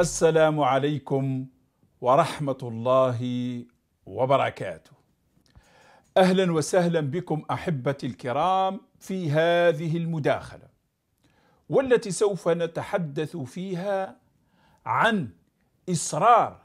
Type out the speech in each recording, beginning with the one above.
السلام عليكم ورحمه الله وبركاته اهلا وسهلا بكم احبتي الكرام في هذه المداخله والتي سوف نتحدث فيها عن اصرار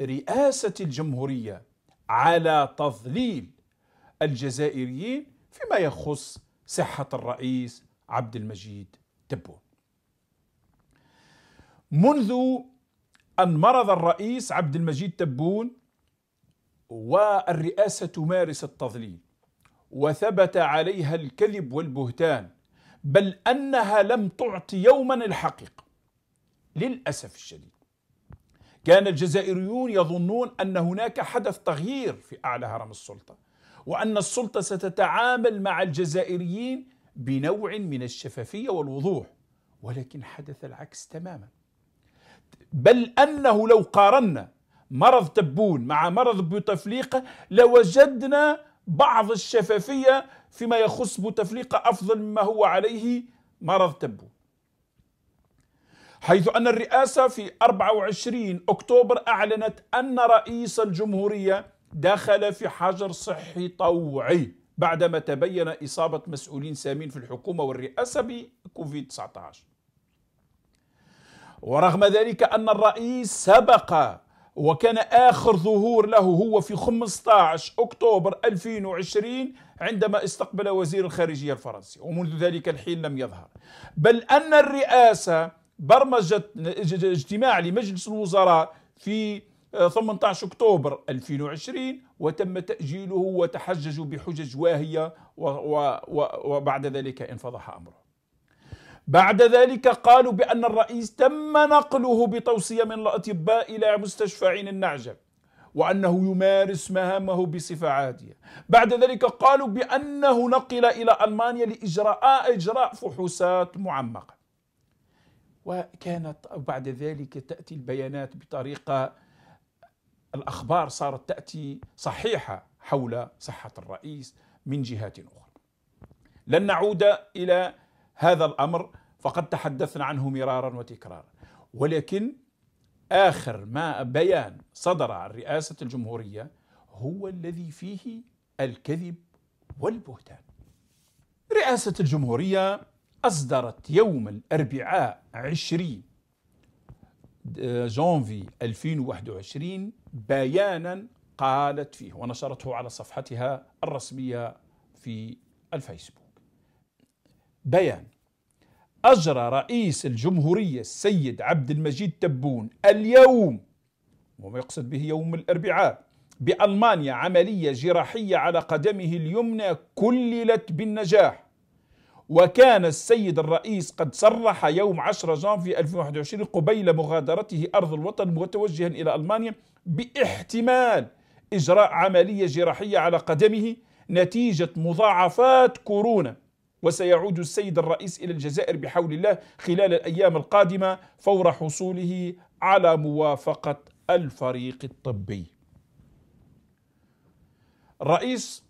رئاسه الجمهوريه على تضليل الجزائريين فيما يخص صحه الرئيس عبد المجيد تبون منذ أن مرض الرئيس عبد المجيد تبون والرئاسة تمارس التضليل وثبت عليها الكذب والبهتان بل أنها لم تعطي يوما الحقيقة للأسف الشديد كان الجزائريون يظنون أن هناك حدث تغيير في أعلى هرم السلطة وأن السلطة ستتعامل مع الجزائريين بنوع من الشفافية والوضوح ولكن حدث العكس تماما بل أنه لو قارنا مرض تبون مع مرض بوتفليقة لوجدنا بعض الشفافية فيما يخص بوتفليقة أفضل مما هو عليه مرض تبون حيث أن الرئاسة في 24 أكتوبر أعلنت أن رئيس الجمهورية دخل في حجر صحي طوعي بعدما تبين إصابة مسؤولين سامين في الحكومة والرئاسة بكوفيد 19 ورغم ذلك أن الرئيس سبق وكان آخر ظهور له هو في 15 أكتوبر 2020 عندما استقبل وزير الخارجية الفرنسي ومنذ ذلك الحين لم يظهر بل أن الرئاسة برمجت اجتماع لمجلس الوزراء في 18 آه، أكتوبر 2020 وتم تأجيله وتحججوا بحجج واهية وبعد ذلك انفضح أمره بعد ذلك قالوا بأن الرئيس تم نقله بتوصية من الأطباء إلى مستشفى عين النعجة وأنه يمارس مهامه بصفة عادية بعد ذلك قالوا بأنه نقل إلى ألمانيا لإجراء إجراء فحوصات معمقة وكانت بعد ذلك تأتي البيانات بطريقة الأخبار صارت تأتي صحيحة حول صحة الرئيس من جهات أخرى لن نعود إلى هذا الامر فقد تحدثنا عنه مرارا وتكرارا ولكن اخر ما بيان صدر عن رئاسه الجمهوريه هو الذي فيه الكذب والبهتان. رئاسه الجمهوريه اصدرت يوم الاربعاء 20 آه، جانفي 2021 بيانا قالت فيه ونشرته على صفحتها الرسميه في الفيسبوك. بيان أجرى رئيس الجمهورية السيد عبد المجيد تبون اليوم وما يقصد به يوم الأربعاء بألمانيا عملية جراحية على قدمه اليمنى كللت بالنجاح وكان السيد الرئيس قد صرح يوم 10 جانفي 2021 قبيل مغادرته أرض الوطن متوجها إلى ألمانيا باحتمال إجراء عملية جراحية على قدمه نتيجة مضاعفات كورونا وسيعود السيد الرئيس إلى الجزائر بحول الله خلال الأيام القادمة فور حصوله على موافقة الفريق الطبي الرئيس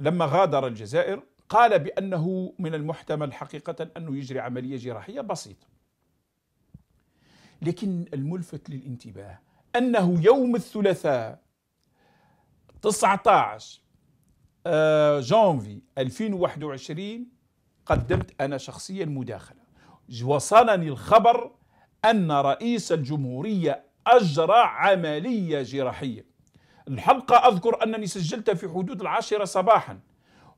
لما غادر الجزائر قال بأنه من المحتمل حقيقة أنه يجري عملية جراحية بسيطة لكن الملفت للانتباه أنه يوم الثلاثاء 19 آه، جانفي 2021 قدمت أنا شخصيا مداخلة وصلني الخبر أن رئيس الجمهورية أجرى عملية جراحية الحلقة أذكر أنني سجلتها في حدود العاشرة صباحا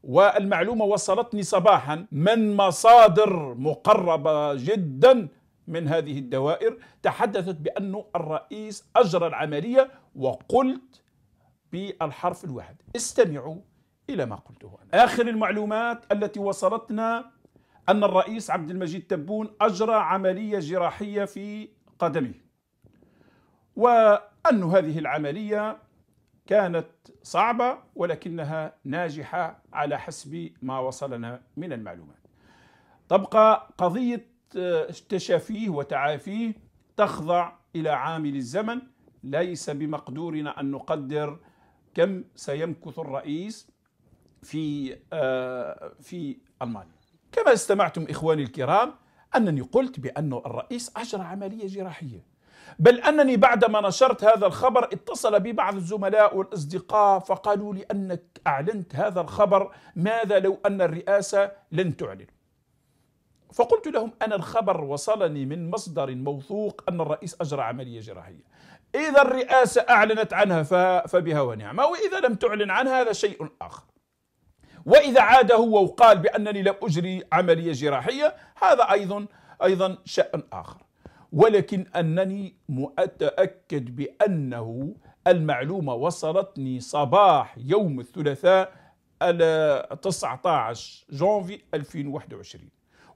والمعلومة وصلتني صباحا من مصادر مقربة جدا من هذه الدوائر تحدثت بأن الرئيس أجرى العملية وقلت بالحرف الواحد استمعوا إلى ما قلته أنا آخر المعلومات التي وصلتنا أن الرئيس عبد المجيد تبون أجرى عملية جراحية في قدمه وأن هذه العملية كانت صعبة ولكنها ناجحة على حسب ما وصلنا من المعلومات تبقى قضية آه، تشافيه وتعافيه تخضع إلى عامل الزمن ليس بمقدورنا أن نقدر كم سيمكث الرئيس في آه، في المانيا كما استمعتم اخواني الكرام انني قلت بان الرئيس اجرى عمليه جراحيه بل انني بعدما نشرت هذا الخبر اتصل بي بعض الزملاء والاصدقاء فقالوا لي انك اعلنت هذا الخبر ماذا لو ان الرئاسه لن تعلن فقلت لهم أنا الخبر وصلني من مصدر موثوق أن الرئيس أجرى عملية جراحية إذا الرئاسة أعلنت عنها فبها ونعمة وإذا لم تعلن عنها هذا شيء آخر وإذا عاد هو وقال بأنني لم أجري عملية جراحية هذا أيضا أيضا شأن آخر ولكن أنني متأكد بأنه المعلومة وصلتني صباح يوم الثلاثاء 19 جونفي 2021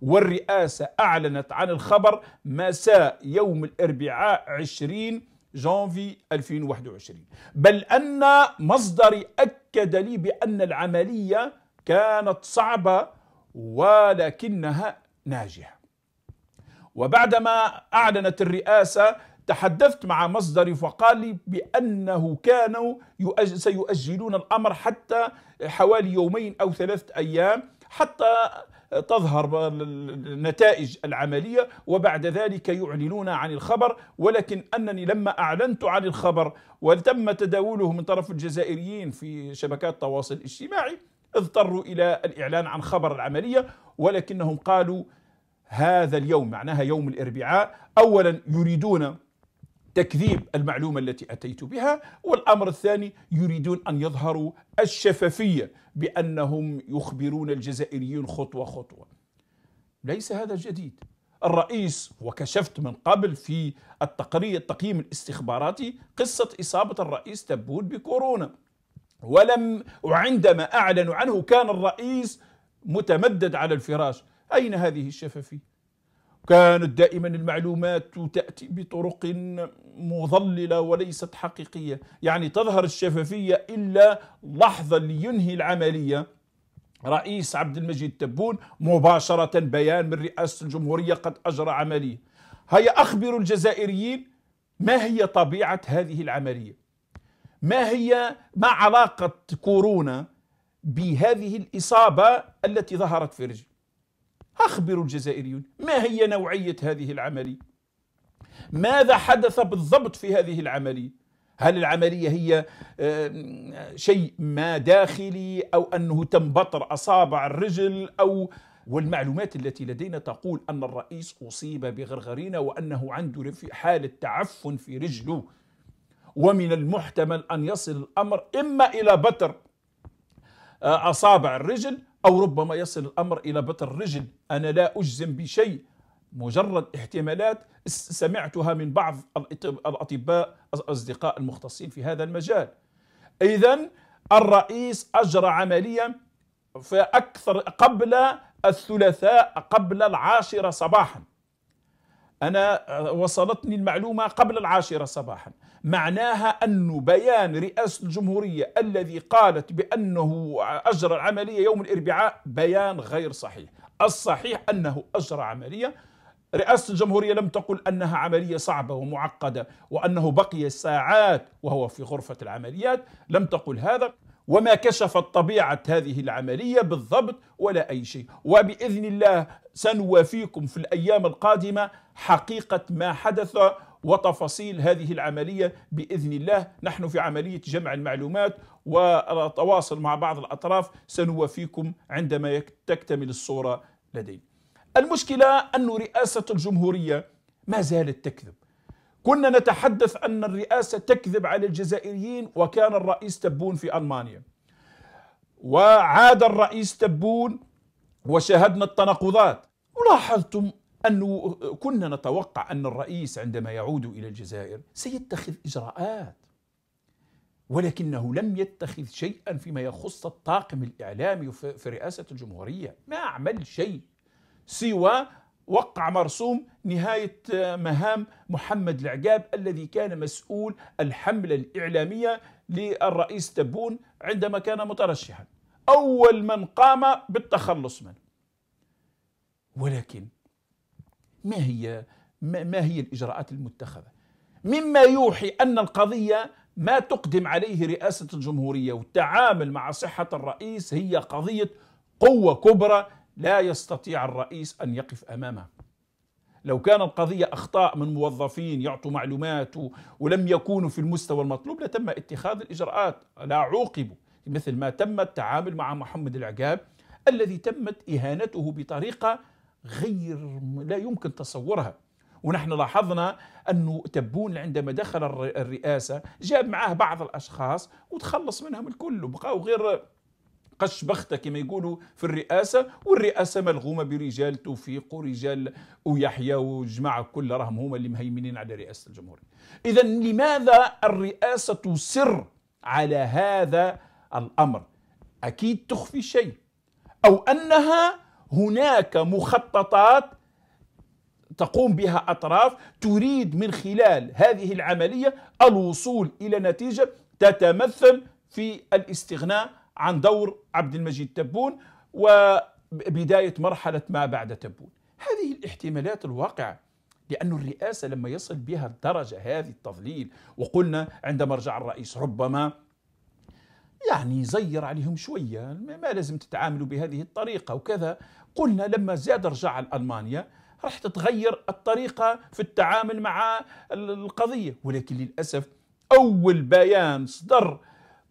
والرئاسة أعلنت عن الخبر مساء يوم الأربعاء 20 جونفي 2021 بل أن مصدري أكد لي بأن العملية كانت صعبة ولكنها ناجحة وبعدما أعلنت الرئاسة تحدثت مع مصدري فقال لي بأنه كانوا سيؤجلون الأمر حتى حوالي يومين أو ثلاثة أيام حتى تظهر نتائج العملية وبعد ذلك يعلنون عن الخبر ولكن أنني لما أعلنت عن الخبر وتم تداوله من طرف الجزائريين في شبكات التواصل الاجتماعي اضطروا إلى الإعلان عن خبر العملية ولكنهم قالوا هذا اليوم معناها يوم الاربعاء اولا يريدون تكذيب المعلومه التي اتيت بها والامر الثاني يريدون ان يظهروا الشفافيه بانهم يخبرون الجزائريين خطوه خطوه ليس هذا جديد الرئيس وكشفت من قبل في التقرير التقييم الاستخباراتي قصه اصابه الرئيس تبون بكورونا ولم وعندما أعلنوا عنه كان الرئيس متمدد على الفراش أين هذه الشفافية؟ كانت دائما المعلومات تأتي بطرق مضللة وليست حقيقية يعني تظهر الشفافية إلا لحظة لينهي العملية رئيس عبد المجيد تبون مباشرة بيان من رئاسة الجمهورية قد أجرى عملية هيا أخبروا الجزائريين ما هي طبيعة هذه العملية ما هي ما علاقة كورونا بهذه الإصابة التي ظهرت في رجل أخبروا الجزائريون ما هي نوعية هذه العملية ماذا حدث بالضبط في هذه العملية هل العملية هي آه، شيء ما داخلي أو أنه تنبطر أصابع الرجل أو والمعلومات التي لدينا تقول أن الرئيس أصيب بغرغرينا وأنه عنده حالة تعفن في رجله ومن المحتمل أن يصل الأمر إما إلى بتر آه، أصابع الرجل أو ربما يصل الأمر إلى بتر الرجل أنا لا أجزم بشيء مجرد احتمالات سمعتها من بعض الأطباء أصدقاء المختصين في هذا المجال إذا الرئيس أجرى عملية أكثر قبل الثلاثاء قبل العاشرة صباحاً أنا آه، وصلتني المعلومة قبل العاشرة صباحا معناها أن بيان رئاسة الجمهورية الذي قالت بأنه أجرى العملية يوم الأربعاء بيان غير صحيح الصحيح أنه أجرى عملية رئاسة الجمهورية لم تقل أنها عملية صعبة ومعقدة وأنه بقي ساعات وهو في غرفة العمليات لم تقل هذا وما كشفت طبيعة هذه العملية بالضبط ولا أي شيء وبإذن الله سنوافيكم في الأيام القادمة حقيقه ما حدث وتفاصيل هذه العملية بإذن الله نحن في عملية جمع المعلومات وتواصل مع بعض الأطراف سنوافيكم عندما تكتمل الصورة لدينا المشكلة أن رئاسة الجمهورية ما زالت تكذب كنا نتحدث أن الرئاسة تكذب على الجزائريين وكان الرئيس تبون في ألمانيا وعاد الرئيس تبون وشاهدنا التناقضات ولاحظتم أنه كنا نتوقع أن الرئيس عندما يعود إلى الجزائر سيتخذ إجراءات ولكنه لم يتخذ شيئا فيما يخص الطاقم الإعلامي في رئاسة الجمهورية ما عمل شيء سوى وقع مرسوم نهاية آه، مهام محمد العقاب الذي كان مسؤول الحملة الإعلامية للرئيس تبون عندما كان مترشحا أول من قام بالتخلص منه ولكن ما هي ما هي الإجراءات المتخذة مما يوحي أن القضية ما تقدم عليه رئاسة الجمهورية والتعامل مع صحة الرئيس هي قضية قوة كبرى لا يستطيع الرئيس أن يقف أمامها لو كان القضية أخطاء من موظفين يعطوا معلومات ولم يكونوا في المستوى المطلوب لتم اتخاذ الإجراءات لا عوقبوا مثل ما تم التعامل مع محمد العقاب الذي تمت إهانته بطريقة غير لا يمكن تصورها ونحن لاحظنا أنه تبون عندما دخل الرئاسة جاب معاه بعض الأشخاص وتخلص منهم الكل وبقاو غير قش بخته كما يقولوا في الرئاسه والرئاسه ملغومه برجال توفيق ورجال ويحيى وجماعه كل راهم هما اللي مهيمنين على رئاسه الجمهوريه. اذا لماذا الرئاسه تصر على هذا الامر؟ اكيد تخفي شيء او انها هناك مخططات تقوم بها اطراف تريد من خلال هذه العمليه الوصول الى نتيجه تتمثل في الاستغناء عن دور عبد المجيد تبون وبدايه مرحله ما بعد تبون. هذه الاحتمالات الواقعه لأن الرئاسة لما يصل بها الدرجة هذه التضليل وقلنا عندما رجع الرئيس ربما يعني زير عليهم شوية ما لازم تتعاملوا بهذه الطريقة وكذا قلنا لما زاد رجع ألمانيا راح تتغير الطريقة في التعامل مع القضية ولكن للأسف أول بيان صدر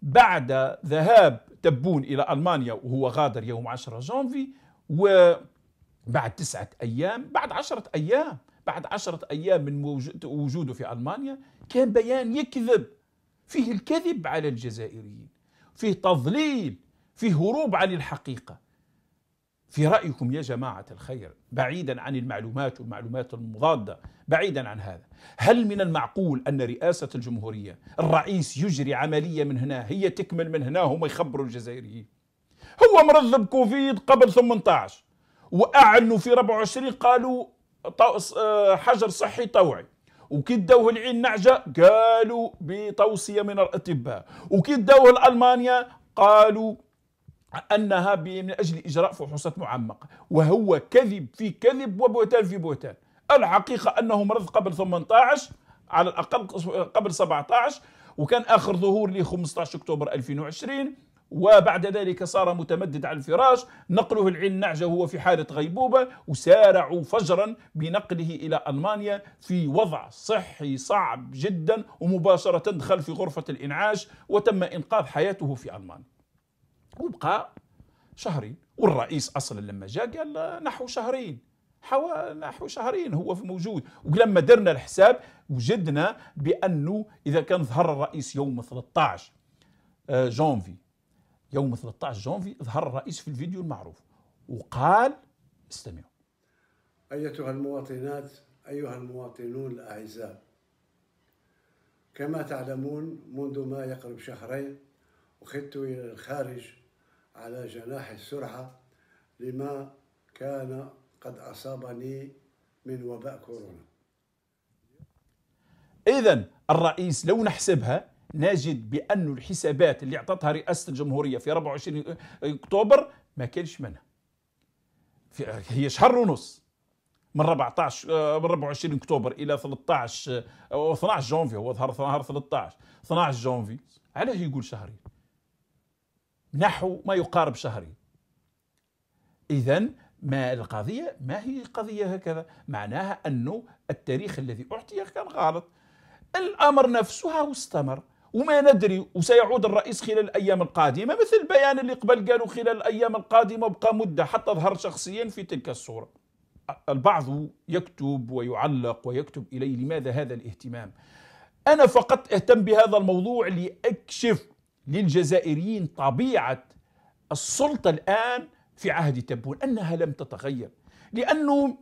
بعد ذهاب تبون إلى ألمانيا وهو غادر يوم 10 جانفي وبعد تسعة أيام بعد عشرة أيام بعد عشرة أيام من وجوده في ألمانيا كان بيان يكذب فيه الكذب على الجزائريين فيه تضليل فيه هروب عن الحقيقة في رأيكم يا جماعة الخير بعيدا عن المعلومات والمعلومات المضادة بعيدا عن هذا هل من المعقول أن رئاسة الجمهورية الرئيس يجري عملية من هنا هي تكمل من هنا هم يخبروا الجزائريين هو مرض بكوفيد قبل 18 وأعلنوا في 24 قالوا آه، حجر صحي طوعي وكي داوه العين نعجة قالوا بتوصية من الأطباء وكي داوه لألمانيا قالوا أنها من أجل إجراء فحوصات معمقة وهو كذب في كذب وبهتان في بهتان الحقيقة أنه مرض قبل 18 على الأقل قبل 17 وكان آخر ظهور له 15 أكتوبر 2020 وبعد ذلك صار متمدد على الفراش نقله العين نعجة وهو في حالة غيبوبة وسارعوا فجرا بنقله إلى ألمانيا في وضع صحي صعب جدا ومباشرة دخل في غرفة الإنعاش وتم إنقاذ حياته في ألمانيا وبقى شهرين والرئيس اصلا لما جاء قال نحو شهرين حوالي نحو شهرين هو في موجود ولما درنا الحساب وجدنا بانه اذا كان ظهر الرئيس يوم 13 آه، جونفي يوم 13 جونفي ظهر الرئيس في الفيديو المعروف وقال استمعوا ايتها المواطنات ايها المواطنون الاعزاء كما تعلمون منذ ما يقرب شهرين أخذت إلى الخارج على جناح السرعة لما كان قد أصابني من وباء كورونا إذا الرئيس لو نحسبها نجد بأن الحسابات اللي أعطتها رئاسة الجمهورية في 24 أكتوبر ما كانش منها هي شهر ونص من 14 من 24 اكتوبر الى 13 او 12 جونفي هو ظهر ظهر 13 12 جونفي علاش يقول شهرين نحو ما يقارب شهرين إذا ما القضية ما هي قضية هكذا معناها أنه التاريخ الذي أعطي كان غلط الأمر نفسه استمر وما ندري وسيعود الرئيس خلال الأيام القادمة مثل البيان اللي قبل قالوا خلال الأيام القادمة بقى مدة حتى ظهر شخصيا في تلك الصورة البعض يكتب ويعلق ويكتب إلي لماذا هذا الاهتمام أنا فقط أهتم بهذا الموضوع لأكشف للجزائريين طبيعه السلطه الان في عهد تبون انها لم تتغير لانه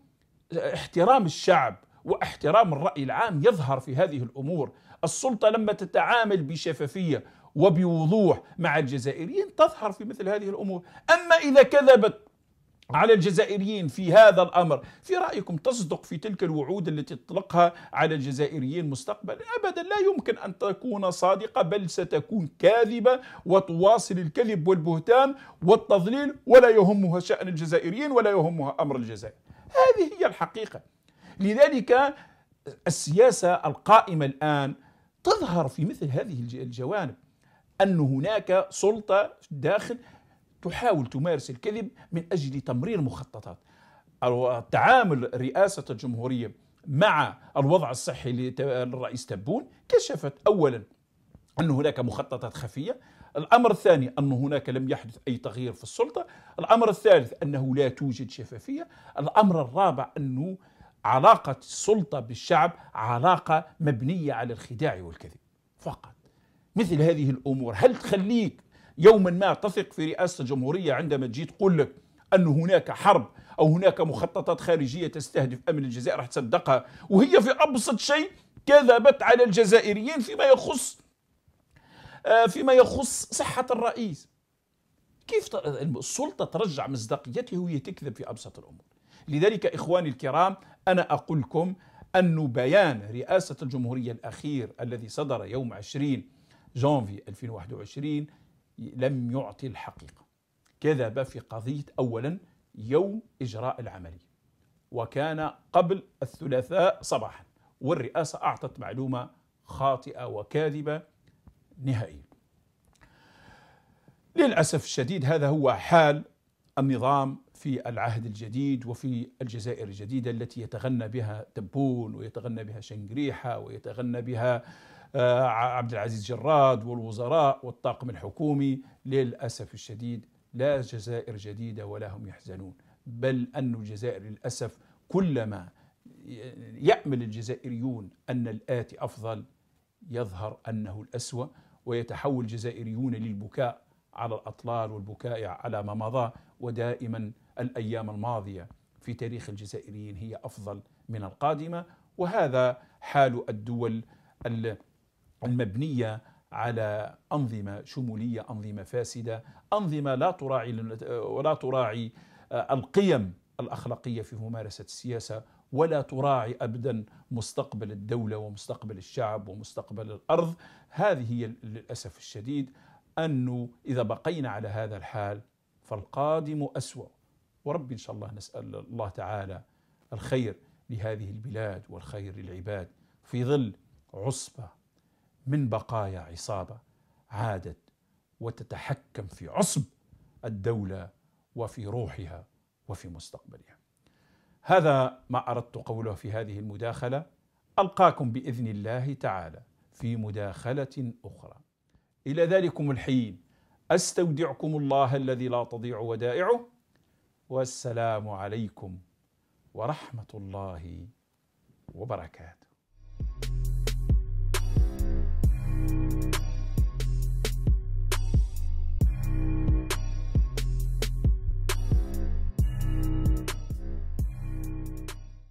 احترام الشعب واحترام الراي العام يظهر في هذه الامور السلطه لما تتعامل بشفافيه وبوضوح مع الجزائريين تظهر في مثل هذه الامور اما اذا كذبت على الجزائريين في هذا الامر، في رايكم تصدق في تلك الوعود التي تطلقها على الجزائريين مستقبلا؟ ابدا لا يمكن ان تكون صادقه بل ستكون كاذبه وتواصل الكذب والبهتان والتضليل ولا يهمها شان الجزائريين ولا يهمها امر الجزائر. هذه هي الحقيقه. لذلك السياسه القائمه الان تظهر في مثل هذه الجوانب ان هناك سلطه داخل تحاول تمارس الكذب من أجل تمرير مخططات تعامل رئاسة الجمهورية مع الوضع الصحي للرئيس تبون كشفت أولا أن هناك مخططات خفية الأمر الثاني أن هناك لم يحدث أي تغيير في السلطة الأمر الثالث أنه لا توجد شفافية الأمر الرابع أنه علاقة السلطة بالشعب علاقة مبنية على الخداع والكذب فقط مثل هذه الأمور هل تخليك يوما ما تثق في رئاسة الجمهورية عندما تجي تقول لك أن هناك حرب أو هناك مخططات خارجية تستهدف أمن الجزائر راح تصدقها وهي في أبسط شيء كذبت على الجزائريين فيما يخص آه، فيما يخص صحة الرئيس كيف السلطة ترجع مصداقيته وهي تكذب في أبسط الأمور لذلك إخواني الكرام أنا أقول لكم أن بيان رئاسة الجمهورية الأخير الذي صدر يوم 20 جانفي 2021 لم يعطي الحقيقة كذب في قضية أولا يوم إجراء العملية وكان قبل الثلاثاء صباحا والرئاسة أعطت معلومة خاطئة وكاذبة نهائيا للأسف الشديد هذا هو حال النظام في العهد الجديد وفي الجزائر الجديدة التي يتغنى بها تبون ويتغنى بها شنقريحة ويتغنى بها آه، عبد العزيز جراد والوزراء والطاقم الحكومي للأسف الشديد لا جزائر جديدة ولا هم يحزنون بل أن الجزائر للأسف كلما يأمل الجزائريون أن الآتي أفضل يظهر أنه الأسوأ ويتحول الجزائريون للبكاء على الأطلال والبكاء على ما مضى ودائما الأيام الماضية في تاريخ الجزائريين هي أفضل من القادمة وهذا حال الدول المبنيه على انظمه شموليه، انظمه فاسده، انظمه لا تراعي ولا تراعي آه، القيم الاخلاقيه في ممارسه السياسه ولا تراعي ابدا مستقبل الدوله ومستقبل الشعب ومستقبل الارض، هذه هي للاسف الشديد انه اذا بقينا على هذا الحال فالقادم اسوا ورب ان شاء الله نسال الله تعالى الخير لهذه البلاد والخير للعباد في ظل عصبه من بقايا عصابه عادت وتتحكم في عصب الدوله وفي روحها وفي مستقبلها. هذا ما اردت قوله في هذه المداخله القاكم باذن الله تعالى في مداخله اخرى. الى ذلكم الحين استودعكم الله الذي لا تضيع ودائعه والسلام عليكم ورحمه الله وبركاته.